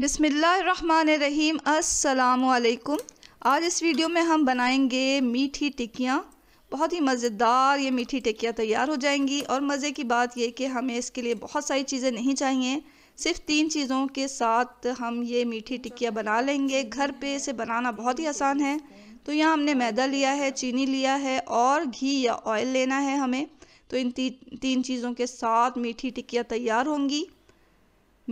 बिसमीम् अल्लाम आज इस वीडियो में हम बनाएंगे मीठी टिक्कियाँ बहुत ही मज़ेदार ये मीठी टिक्कियाँ तैयार हो जाएंगी और मज़े की बात ये कि हमें इसके लिए बहुत सारी चीज़ें नहीं चाहिए सिर्फ तीन चीज़ों के साथ हम ये मीठी टिक्कियाँ बना लेंगे घर पे इसे बनाना बहुत ही आसान है तो यहाँ हमने मैदा लिया है चीनी लिया है और घी या ऑयल लेना है हमें तो इन ती, तीन चीज़ों के साथ मीठी टिक्कियाँ तैयार होंगी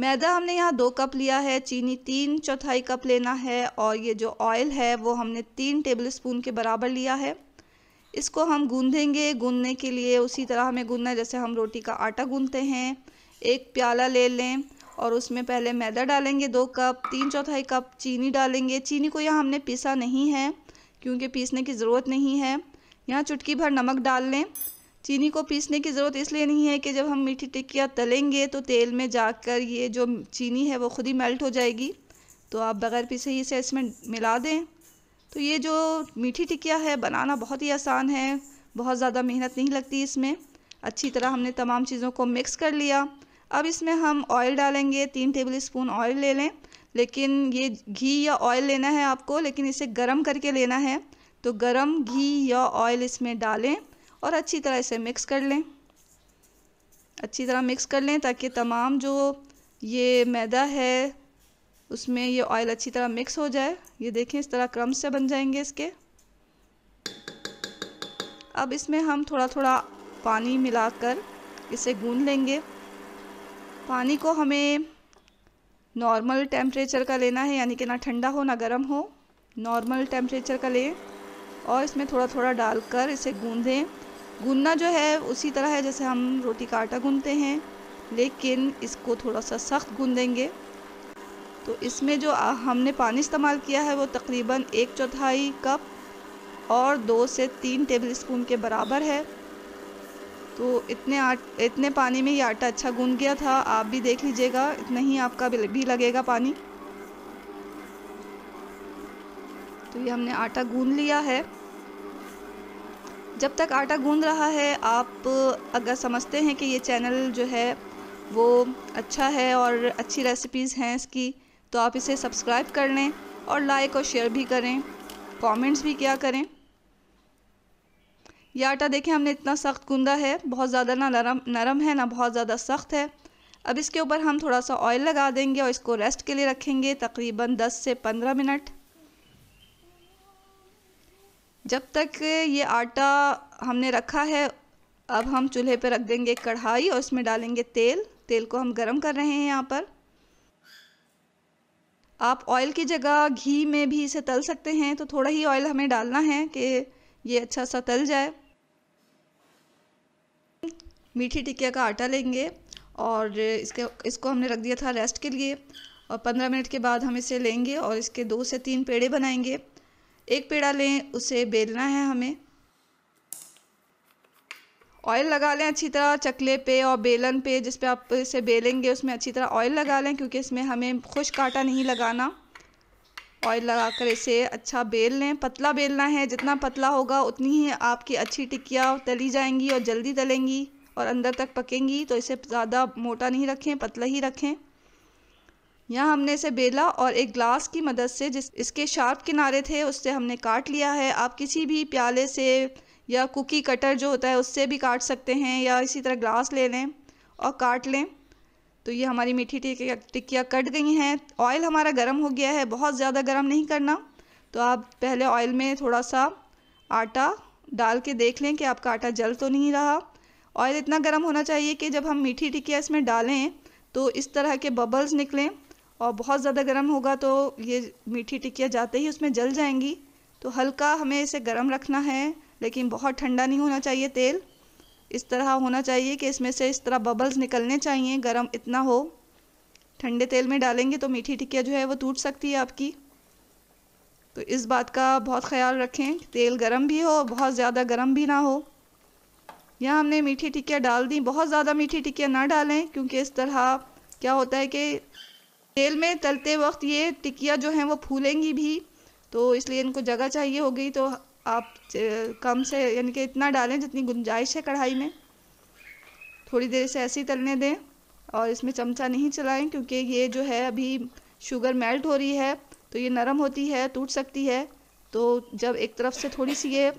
मैदा हमने यहाँ दो कप लिया है चीनी तीन चौथाई कप लेना है और ये जो ऑयल है वो हमने तीन टेबल स्पून के बराबर लिया है इसको हम गूंधेंगे गूंदने के लिए उसी तरह हमें गूंदना है जैसे हम रोटी का आटा गूंदते हैं एक प्याला ले लें और उसमें पहले मैदा डालेंगे दो कप तीन चौथाई कप चीनी डालेंगे चीनी को यहाँ हमने पीसा नहीं है क्योंकि पीसने की ज़रूरत नहीं है यहाँ चुटकी भर नमक डाल लें चीनी को पीसने की ज़रूरत इसलिए नहीं है कि जब हम मीठी टिक्कियाँ तलेंगे तो तेल में जाकर ये जो चीनी है वो खुद ही मेल्ट हो जाएगी तो आप बग़ैर पीसे ही इसे इसमें मिला दें तो ये जो मीठी टिकिया है बनाना बहुत ही आसान है बहुत ज़्यादा मेहनत नहीं लगती इसमें अच्छी तरह हमने तमाम चीज़ों को मिक्स कर लिया अब इसमें हम ऑयल डालेंगे तीन टेबल स्पून ऑयल ले लें लेकिन ये घी या ऑयल लेना है आपको लेकिन इसे गर्म करके लेना है तो गर्म घी या ऑयल इसमें डालें और अच्छी तरह इसे मिक्स कर लें अच्छी तरह मिक्स कर लें ताकि तमाम जो ये मैदा है उसमें ये ऑयल अच्छी तरह मिक्स हो जाए ये देखें इस तरह क्रम्स से बन जाएंगे इसके अब इसमें हम थोड़ा थोड़ा पानी मिलाकर इसे गूँध लेंगे पानी को हमें नॉर्मल टेम्परेचर का लेना है यानी कि ना ठंडा हो ना गर्म हो नॉर्मल टेम्परेचर का लें और इसमें थोड़ा थोड़ा डालकर इसे गूंदें गुनना जो है उसी तरह है जैसे हम रोटी का आटा गूनते हैं लेकिन इसको थोड़ा सा सख्त गूंदेंगे तो इसमें जो हमने पानी इस्तेमाल किया है वो तकरीबन एक चौथाई कप और दो से तीन टेबल स्पून के बराबर है तो इतने आट इतने पानी में ये आटा अच्छा गून गया था आप भी देख लीजिएगा इतना ही आपका भी लगेगा पानी तो ये हमने आटा गून लिया है जब तक आटा गूंद रहा है आप अगर समझते हैं कि ये चैनल जो है वो अच्छा है और अच्छी रेसिपीज़ हैं इसकी तो आप इसे सब्सक्राइब कर लें और लाइक और शेयर भी करें कमेंट्स भी क्या करें यह आटा देखें हमने इतना सख्त गूंदा है बहुत ज़्यादा ना नरम नरम है ना बहुत ज़्यादा सख्त है अब इसके ऊपर हम थोड़ा सा ऑयल लगा देंगे और इसको रेस्ट के लिए रखेंगे तकरीबन 10 से 15 मिनट जब तक ये आटा हमने रखा है अब हम चूल्हे पर रख देंगे कढ़ाई और उसमें डालेंगे तेल तेल को हम गरम कर रहे हैं यहाँ पर आप ऑयल की जगह घी में भी इसे तल सकते हैं तो थोड़ा ही ऑयल हमें डालना है कि ये अच्छा सा तल जाए मीठी टिकिया का आटा लेंगे और इसके इसको हमने रख दिया था रेस्ट के लिए और पंद्रह मिनट के बाद हम इसे लेंगे और इसके दो से तीन पेड़े बनाएंगे एक पेड़ा लें उसे बेलना है हमें ऑयल लगा लें अच्छी तरह चकले पे और बेलन पे जिस पे आप इसे बेलेंगे उसमें अच्छी तरह ऑयल लगा लें क्योंकि इसमें हमें खुश काटा नहीं लगाना ऑयल लगा कर इसे अच्छा बेल लें पतला बेलना है जितना पतला होगा उतनी ही आपकी अच्छी टिक्किया तली जाएंगी और जल्दी तलेंगी और अंदर तक पकेंगी तो इसे ज़्यादा मोटा नहीं रखें पतला ही रखें यहाँ हमने इसे बेला और एक ग्लास की मदद से जिस इसके शार्प किनारे थे उससे हमने काट लिया है आप किसी भी प्याले से या कुकी कटर जो होता है उससे भी काट सकते हैं या इसी तरह ग्लास ले लें और काट लें तो ये हमारी मीठी टिकिया टिक्कियाँ कट गई हैं ऑयल हमारा गर्म हो गया है बहुत ज़्यादा गर्म नहीं करना तो आप पहले ऑयल में थोड़ा सा आटा डाल के देख लें कि आपका आटा जल तो नहीं रहा ऑयल इतना गर्म होना चाहिए कि जब हम मीठी टिकिया इसमें डालें तो इस तरह के बबल्स निकलें और बहुत ज़्यादा गर्म होगा तो ये मीठी टिक्कियाँ जाते ही उसमें जल जाएंगी तो हल्का हमें इसे गर्म रखना है लेकिन बहुत ठंडा नहीं होना चाहिए तेल इस तरह होना चाहिए कि इसमें से इस तरह बबल्स निकलने चाहिए गर्म इतना हो ठंडे तेल में डालेंगे तो मीठी टिक्किया जो है वो टूट सकती है आपकी तो इस बात का बहुत ख्याल रखें तेल गर्म भी हो बहुत ज़्यादा गर्म भी ना हो यहाँ हमने मीठी टिक्किया डाल दी बहुत ज़्यादा मीठी टिक्किया ना डालें क्योंकि इस तरह क्या होता है कि तेल में तलते वक्त ये टिकिया जो हैं वो फूलेंगी भी तो इसलिए इनको जगह चाहिए हो गई तो आप कम से यानी कि इतना डालें जितनी गुंजाइश है कढ़ाई में थोड़ी देर से ऐसे ही तलने दें और इसमें चमचा नहीं चलाएं क्योंकि ये जो है अभी शुगर मेल्ट हो रही है तो ये नरम होती है टूट सकती है तो जब एक तरफ से थोड़ी सी ये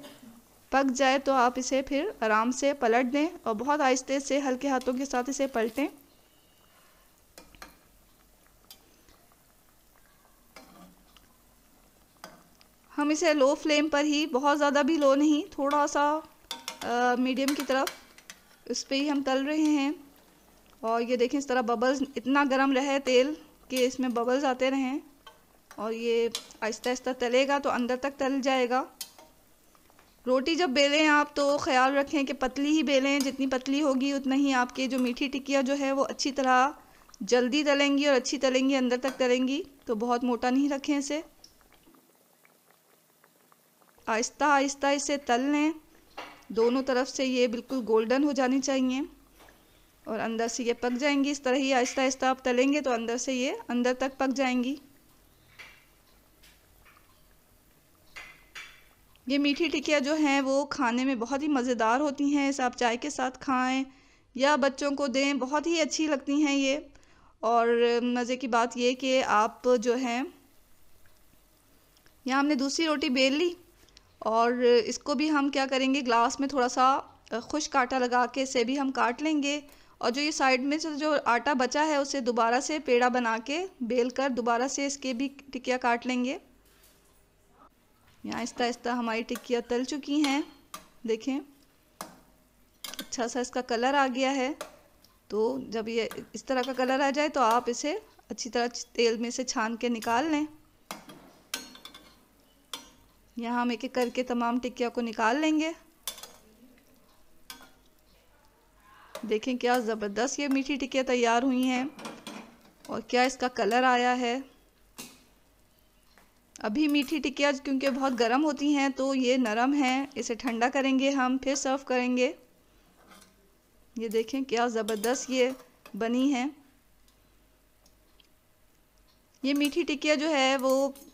पक जाए तो आप इसे फिर आराम से पलट दें और बहुत आहिस्ते से हल्के हाथों के साथ इसे पलटें हम इसे लो फ्लेम पर ही बहुत ज़्यादा भी लो नहीं थोड़ा सा मीडियम की तरफ उस पर ही हम तल रहे हैं और ये देखें इस तरह बबल्स इतना गर्म रहे तेल कि इसमें बबल्स आते रहें और ये आहिस्ता आहिस्ता तलेगा तो अंदर तक तल जाएगा रोटी जब बेलें आप तो ख्याल रखें कि पतली ही बेलें जितनी पतली होगी उतना ही आपके जो मीठी टिकिया जो है वो अच्छी तरह जल्दी तलेंगी और अच्छी तलेंगी अंदर तक तलेंगी तो बहुत मोटा नहीं रखें इसे आहिस्ता आहिस्ता इसे तल लें दोनों तरफ से ये बिल्कुल गोल्डन हो जानी चाहिए और अंदर से ये पक जाएंगी इस तरह ही आहिस्ता आहिस्ता आप तलेंगे तो अंदर से ये अंदर तक पक जाएंगी ये मीठी टिकिया जो हैं वो खाने में बहुत ही मज़ेदार होती हैं इसे आप चाय के साथ खाएं या बच्चों को दें बहुत ही अच्छी लगती हैं ये और मज़े की बात ये कि आप जो हैं यहाँ हमने दूसरी रोटी बेल ली और इसको भी हम क्या करेंगे ग्लास में थोड़ा सा खुश्क आटा लगा के इसे भी हम काट लेंगे और जो ये साइड में से जो आटा बचा है उसे दोबारा से पेड़ा बना के बेल कर दोबारा से इसके भी टिकिया काट लेंगे यहाँ आहिस्ता आहिस्ता हमारी टिक्कियाँ तल चुकी हैं देखें अच्छा सा इसका कलर आ गया है तो जब ये इस तरह का कलर आ जाए तो आप इसे अच्छी तरह तेल में से छान के निकाल लें यहाँ हम एक एक करके तमाम टिक्कियों को निकाल लेंगे देखें क्या ज़बरदस्त ये मीठी टिक्कियाँ तैयार हुई हैं और क्या इसका कलर आया है अभी मीठी टिक्कियाँ क्योंकि बहुत गर्म होती हैं तो ये नरम हैं इसे ठंडा करेंगे हम फिर सर्व करेंगे ये देखें क्या ज़बरदस्त ये बनी हैं ये मीठी टिक्किया जो है वो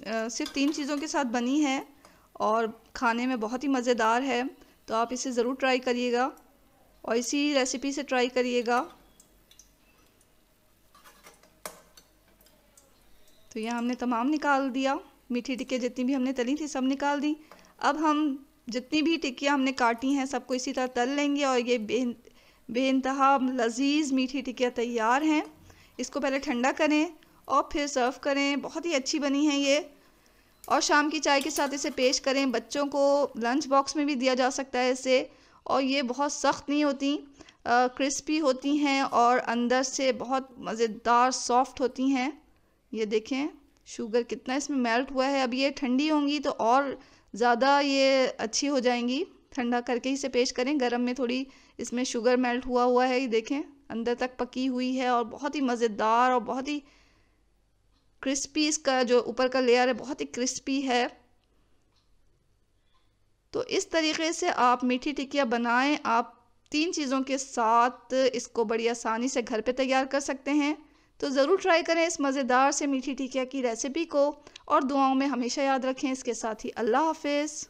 सिर्फ तीन चीज़ों के साथ बनी है और खाने में बहुत ही मज़ेदार है तो आप इसे ज़रूर ट्राई करिएगा और इसी रेसिपी से ट्राई करिएगा तो यह हमने तमाम निकाल दिया मीठी टिक्कियाँ जितनी भी हमने तली थी सब निकाल दी अब हम जितनी भी टिक्कियाँ हमने काटी हैं सबको इसी तरह तल लेंगे और ये बे लजीज़ मीठी टिक्कियाँ तैयार हैं इसको पहले ठंडा करें और फिर सर्व करें बहुत ही अच्छी बनी है ये और शाम की चाय के साथ इसे पेश करें बच्चों को लंच बॉक्स में भी दिया जा सकता है इसे और ये बहुत सख्त नहीं होती क्रिस्पी होती हैं और अंदर से बहुत मज़ेदार सॉफ्ट होती हैं ये देखें शुगर कितना इसमें मेल्ट हुआ है अब ये ठंडी होंगी तो और ज़्यादा ये अच्छी हो जाएंगी ठंडा करके ही इसे पेश करें गर्म में थोड़ी इसमें शुगर मेल्ट हुआ हुआ है ये देखें अंदर तक पकी हुई है और बहुत ही मज़ेदार और बहुत ही क्रिस्पी इसका जो ऊपर का लेयर है बहुत ही क्रिस्पी है तो इस तरीके से आप मीठी टिकिया बनाएं आप तीन चीज़ों के साथ इसको बड़ी आसानी से घर पे तैयार कर सकते हैं तो ज़रूर ट्राई करें इस मज़ेदार से मीठी टिकिया की रेसिपी को और दुआओं में हमेशा याद रखें इसके साथ ही अल्लाह हाफिज़